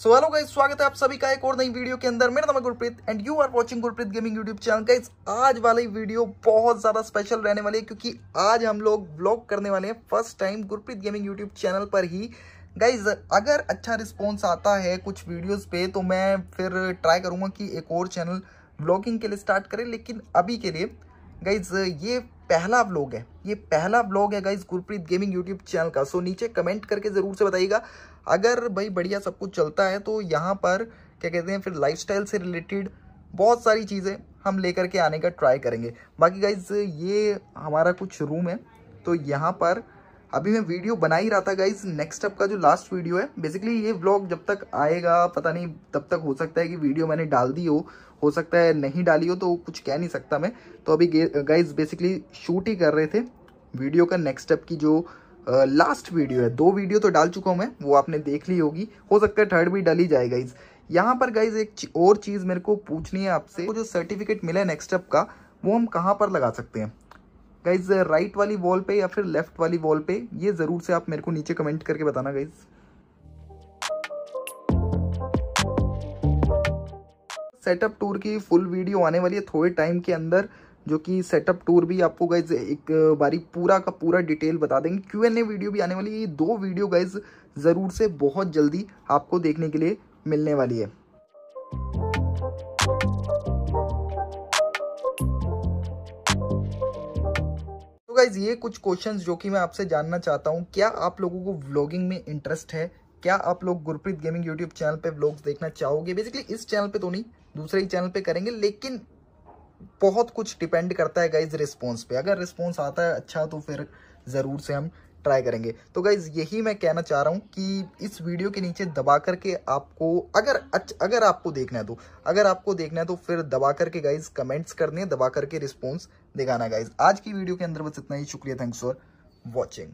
so hello guys स्वागत है आप सभी का एक और नई वीडियो के अंदर मेरा नाम है Gurpreet and you are watching Gurpreet gaming YouTube channel guys आज वाली वीडियो बहुत ज़्यादा स्पेशल रहने वाली है क्योंकि आज हम लोग ब्लॉग करने वाले हैं first time Gurpreet gaming YouTube channel पर ही गाइज अगर अच्छा रिस्पॉन्स आता है कुछ वीडियोज़ पे तो मैं फिर ट्राई करूंगा कि एक और चैनल ब्लॉगिंग के लिए स्टार्ट करें लेकिन अभी के लिए गाइज ये पहला ब्लॉग है ये पहला ब्लॉग है guys Gurpreet gaming YouTube channel का सो नीचे कमेंट करके ज़रूर से बताइएगा अगर भाई बढ़िया सब कुछ चलता है तो यहाँ पर क्या कहते हैं फिर लाइफ से रिलेटेड बहुत सारी चीज़ें हम लेकर के आने का ट्राई करेंगे बाकी गाइज ये हमारा कुछ रूम है तो यहाँ पर अभी मैं वीडियो बना ही रहा था गाइज नेक्स्ट अप का जो लास्ट वीडियो है बेसिकली ये ब्लॉग जब तक आएगा पता नहीं तब तक हो सकता है कि वीडियो मैंने डाल दी हो हो सकता है नहीं डाली हो तो कुछ कह नहीं सकता मैं तो अभी गाइज बेसिकली शूट ही कर रहे थे वीडियो का नेक्स्ट अप की जो लास्ट uh, वीडियो है दो वीडियो तो डाल चुका हूँ मैं वो आपने देख ली होगी हो सकता है थर्ड भी डाली जाए गाइज यहाँ पर गाइज एक और चीज़ मेरे को पूछनी है आपसे वो जो सर्टिफिकेट मिला है नेक्स्ट अप का वो हम कहाँ पर लगा सकते हैं गाइज राइट uh, वाली वॉल पे या फिर लेफ्ट वाली वॉल पे ये ज़रूर से आप मेरे को नीचे कमेंट करके बताना गाइज़ सेटअप टूर की फुल वीडियो आने वाली है थोड़े टाइम के अंदर जो कि सेटअप टूर भी आपको गाइज एक uh, बारी पूरा का पूरा डिटेल बता देंगे क्यू एन ए वीडियो भी आने वाली है ये दो वीडियो गाइज ज़रूर से बहुत जल्दी आपको देखने के लिए मिलने वाली है गाइज ये कुछ क्वेश्चंस जो कि मैं आपसे जानना चाहता हूँ क्या आप लोगों को व्लॉगिंग में इंटरेस्ट है क्या आप लोग गुरप्रीत गेमिंग यूट्यूब चैनल पे व्लॉग्स देखना चाहोगे बेसिकली इस चैनल पे तो नहीं दूसरे ही चैनल पे करेंगे लेकिन बहुत कुछ डिपेंड करता है गाइज रिस्पॉन्स पे अगर रिस्पॉन्स आता है अच्छा तो फिर ज़रूर से हम ट्राई करेंगे तो गाइज यही मैं कहना चाह रहा हूँ कि इस वीडियो के नीचे दबा करके आपको अगर अच्छा अगर आपको देखना है तो अगर आपको देखना है तो फिर दबा करके गाइज कमेंट्स कर दें दबा करके रिस्पॉन्स दिखाना गाइज आज की वीडियो के अंदर बस इतना ही शुक्रिया थैंक्स फॉर वॉचिंग